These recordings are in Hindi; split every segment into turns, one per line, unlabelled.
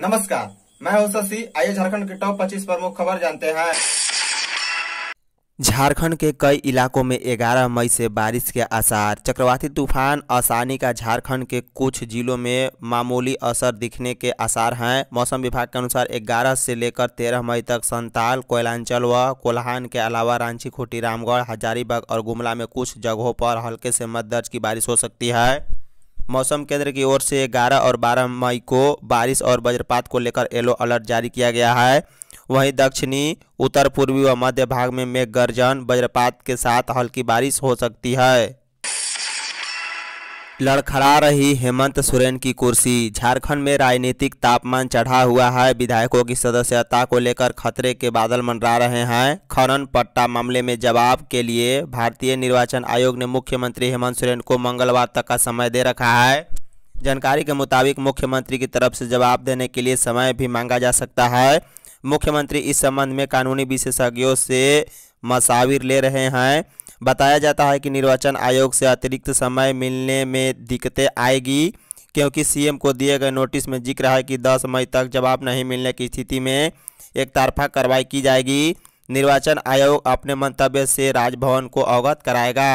नमस्कार मैं हूं शशि आइए झारखंड के टॉप 25 प्रमुख खबर जानते हैं झारखंड के कई इलाकों में 11 मई से बारिश के आसार चक्रवाती तूफान आसानी का झारखंड के कुछ जिलों में मामूली असर दिखने के आसार हैं मौसम विभाग के अनुसार 11 से लेकर 13 मई तक संताल कोयलांचल व कोल्हान के अलावा रांची खूटी रामगढ़ हजारीबाग और गुमला में कुछ जगहों पर हल्के से मत दर्ज की बारिश हो सकती है मौसम केंद्र की ओर से 11 और 12 मई को बारिश और वज्रपात को लेकर येलो अलर्ट जारी किया गया है वहीं दक्षिणी उत्तर पूर्वी व मध्य भाग में मेघ गर्जन वज्रपात के साथ हल्की बारिश हो सकती है लड़खड़ा रही हेमंत सोरेन की कुर्सी झारखंड में राजनीतिक तापमान चढ़ा हुआ है विधायकों की सदस्यता को लेकर खतरे के बादल मंडरा रहे हैं खनन पट्टा मामले में जवाब के लिए भारतीय निर्वाचन आयोग ने मुख्यमंत्री हेमंत सोरेन को मंगलवार तक का समय दे रखा है जानकारी के मुताबिक मुख्यमंत्री की तरफ से जवाब देने के लिए समय भी मांगा जा सकता है मुख्यमंत्री इस संबंध में कानूनी विशेषज्ञों से मशाविर ले रहे हैं बताया जाता है कि निर्वाचन आयोग से अतिरिक्त समय मिलने में दिक्कतें आएगी क्योंकि सीएम को दिए गए नोटिस में जिक्र है कि 10 मई तक जवाब नहीं मिलने की स्थिति में एक तरफा कार्रवाई की जाएगी निर्वाचन आयोग अपने मंतव्य से राजभवन को अवगत कराएगा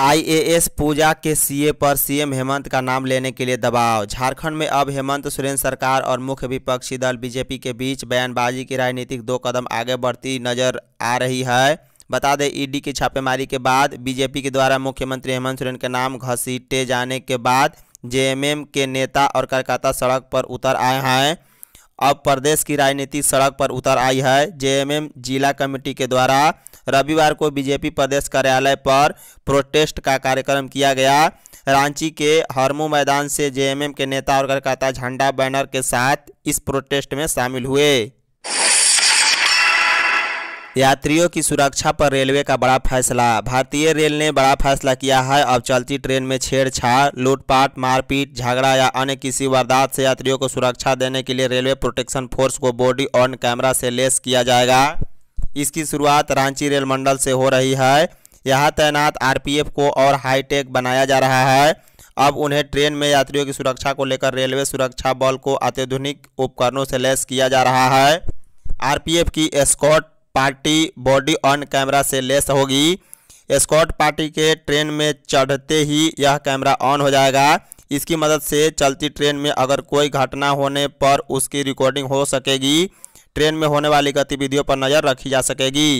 आईएएस पूजा के सीए पर सीएम हेमंत का नाम लेने के लिए दबाव झारखंड में अब हेमंत सोरेन सरकार और मुख्य विपक्षी दल बीजेपी के बीच बयानबाजी की राजनीतिक दो कदम आगे बढ़ती नजर आ रही है बता दें ईडी की छापेमारी के बाद बीजेपी के द्वारा मुख्यमंत्री हेमंत सोरेन के नाम घसीटे जाने के बाद जेएमएम के नेता और कार्यकर्ता सड़क पर उतर आए हैं अब प्रदेश की राजनीति सड़क पर उतर आई है जेएमएम जिला कमेटी के द्वारा रविवार को बीजेपी प्रदेश कार्यालय पर प्रोटेस्ट का कार्यक्रम किया गया रांची के हरमू मैदान से जेएमएम के नेता और कार्यकर्ता झंडा बैनर के साथ इस प्रोटेस्ट में शामिल हुए यात्रियों की सुरक्षा पर रेलवे का बड़ा फैसला भारतीय रेल ने बड़ा फैसला किया है अब चलती ट्रेन में छेड़छाड़ लूटपाट मारपीट झगड़ा या अन्य किसी वारदात से यात्रियों को सुरक्षा देने के लिए रेलवे प्रोटेक्शन फोर्स को बॉडी ऑन कैमरा से लेस किया जाएगा इसकी शुरुआत रांची रेल मंडल से हो रही है यहाँ तैनात आर को और हाईटेक बनाया जा रहा है अब उन्हें ट्रेन में यात्रियों की सुरक्षा को लेकर रेलवे सुरक्षा बल को अत्याधुनिक उपकरणों से लैस किया जा रहा है आरपीएफ की escort party body on camera से लेस होगी स्कॉट पार्टी के ट्रेन में चढ़ते ही यह कैमरा ऑन हो जाएगा इसकी मदद से चलती ट्रेन में अगर कोई घटना होने पर उसकी रिकॉर्डिंग हो सकेगी ट्रेन में होने वाली गतिविधियों पर नज़र रखी जा सकेगी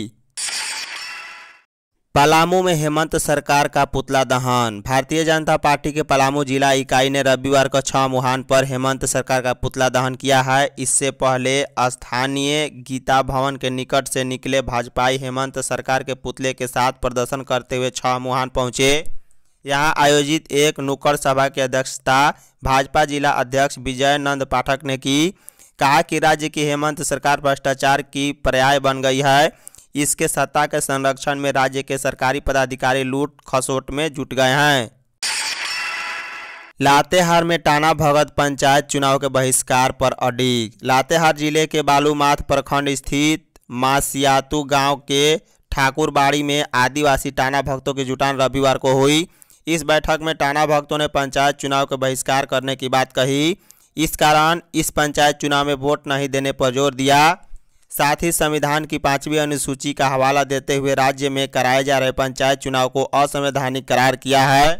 पलामू में हेमंत सरकार का पुतला दहन भारतीय जनता पार्टी के पलामू जिला इकाई ने रविवार को छह मुहान पर हेमंत सरकार का पुतला दहन किया है इससे पहले स्थानीय गीता भवन के निकट से निकले भाजपाई हेमंत सरकार के पुतले के साथ प्रदर्शन करते हुए छह मुहान पहुंचे यहां आयोजित एक नुक्कड़ सभा की अध्यक्षता भाजपा जिला अध्यक्ष विजय नंद पाठक ने की कहा कि राज्य की हेमंत सरकार भ्रष्टाचार की पर्याय बन गई है इसके सत्ता के संरक्षण में राज्य के सरकारी पदाधिकारी लूट खसोट में जुट गए हैं लातेहार में टाना भगत पंचायत चुनाव के बहिष्कार पर अडिग लातेहार जिले के बालूमाथ प्रखंड स्थित मासियातू गांव के ठाकुरबाड़ी में आदिवासी टाना भक्तों की जुटान रविवार को हुई इस बैठक में टाना भक्तों ने पंचायत चुनाव के बहिष्कार करने की बात कही इस कारण इस पंचायत चुनाव में वोट नहीं देने पर जोर दिया साथ ही संविधान की पांचवी अनुसूची का हवाला देते हुए राज्य में कराए जा रहे पंचायत चुनाव को असंवैधानिक करार किया है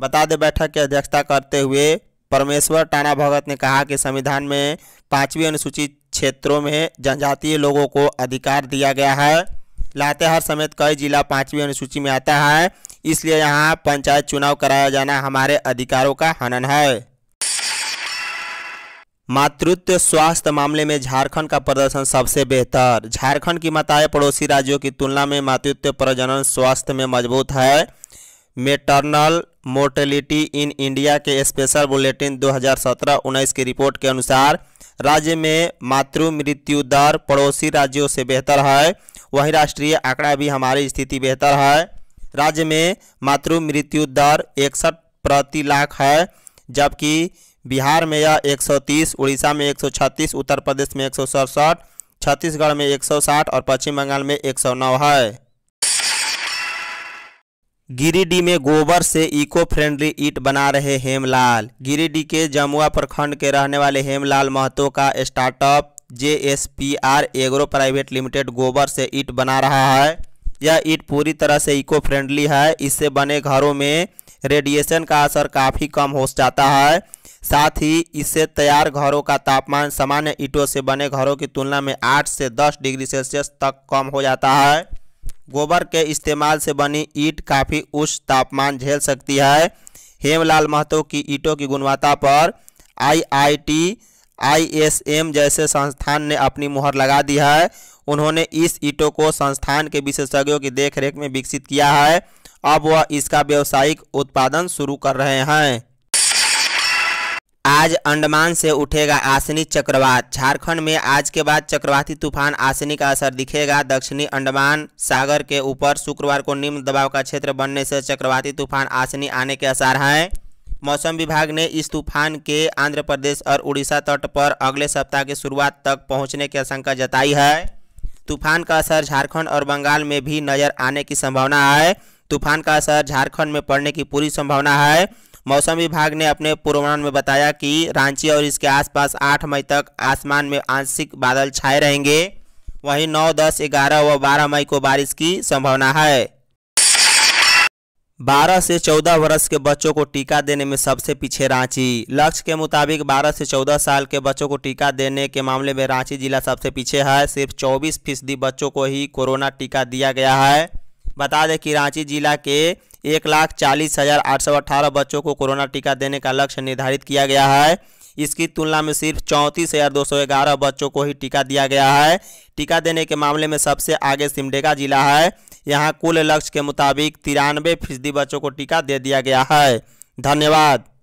बता दें बैठक की अध्यक्षता करते हुए परमेश्वर टाना भगत ने कहा कि संविधान में पांचवी अनुसूचित क्षेत्रों में जनजातीय लोगों को अधिकार दिया गया है लातेहार समेत कई जिला पाँचवीं अनुसूची में आता है इसलिए यहाँ पंचायत चुनाव कराया जाना हमारे अधिकारों का हनन है मातृत्व स्वास्थ्य मामले में झारखंड का प्रदर्शन सबसे बेहतर झारखंड की माताएं पड़ोसी राज्यों की तुलना में मातृत्व प्रजनन स्वास्थ्य में मजबूत है मेटर्नल मोर्टेलिटी इन इंडिया के स्पेशल बुलेटिन 2017-19 की रिपोर्ट के अनुसार राज्य में मातृ मृत्यु दर पड़ोसी राज्यों से बेहतर है वहीं राष्ट्रीय आंकड़ा भी हमारी स्थिति बेहतर है राज्य में मातृ मृत्यु दर इकसठ प्रति लाख है जबकि बिहार में यह 130, उड़ीसा में 136, उत्तर प्रदेश में एक छत्तीसगढ़ में 160 और पश्चिम बंगाल में 109 है गिरिडीह में गोबर से इको फ्रेंडली ईट बना रहे हेमलाल गिरिडीह के जमुआ प्रखंड के रहने वाले हेमलाल महतो का startup J S P R agro private limited गोबर से ईट बना रहा है यह ईट पूरी तरह से इको फ्रेंडली है इससे बने घरों में रेडिएशन का असर काफ़ी कम हो जाता है साथ ही इससे तैयार घरों का तापमान सामान्य ईटों से बने घरों की तुलना में 8 से 10 डिग्री सेल्सियस तक कम हो जाता है गोबर के इस्तेमाल से बनी ईट काफ़ी उच्च तापमान झेल सकती है हेमलाल महतो की ईटों की गुणवत्ता पर आईआईटी, आईएसएम जैसे संस्थान ने अपनी मुहर लगा दी है उन्होंने इस ईटों को संस्थान के विशेषज्ञों की देखरेख में विकसित किया है अब वह इसका व्यावसायिक उत्पादन शुरू कर रहे हैं आज अंडमान से उठेगा आसनी चक्रवात झारखंड में आज के बाद चक्रवाती तूफान आसनी का असर दिखेगा दक्षिणी अंडमान सागर के ऊपर शुक्रवार को निम्न दबाव का क्षेत्र बनने से चक्रवाती तूफान आसनी आने के आसार हैं मौसम विभाग ने इस तूफान के आंध्र प्रदेश और उड़ीसा तट पर अगले सप्ताह की शुरुआत तक पहुँचने की आशंका जताई है तूफान का असर झारखंड और बंगाल में भी नजर आने की संभावना है तूफान का असर झारखंड में पड़ने की पूरी संभावना है मौसम विभाग ने अपने पूर्वानुमान में बताया कि रांची और इसके आसपास 8 मई तक आसमान में आंशिक बादल छाए रहेंगे वहीं 9, 10, 11 व 12 मई को बारिश की संभावना है 12 से 14 वर्ष के बच्चों को टीका देने में सबसे पीछे रांची लक्ष्य के मुताबिक 12 से 14 साल के बच्चों को टीका देने के मामले में रांची जिला सबसे पीछे है सिर्फ 24 फीसदी बच्चों को ही कोरोना टीका दिया गया है बता दें कि रांची जिला के एक लाख चालीस हज़ार आठ सौ अट्ठारह बच्चों को कोरोना टीका देने का लक्ष्य निर्धारित किया गया है इसकी तुलना में सिर्फ चौंतीस हज़ार दो सौ ग्यारह बच्चों को ही टीका दिया गया है टीका देने के मामले में सबसे आगे सिमडेगा जिला है यहाँ कुल लक्ष्य के मुताबिक तिरानवे फीसदी बच्चों को टीका दे दिया गया है धन्यवाद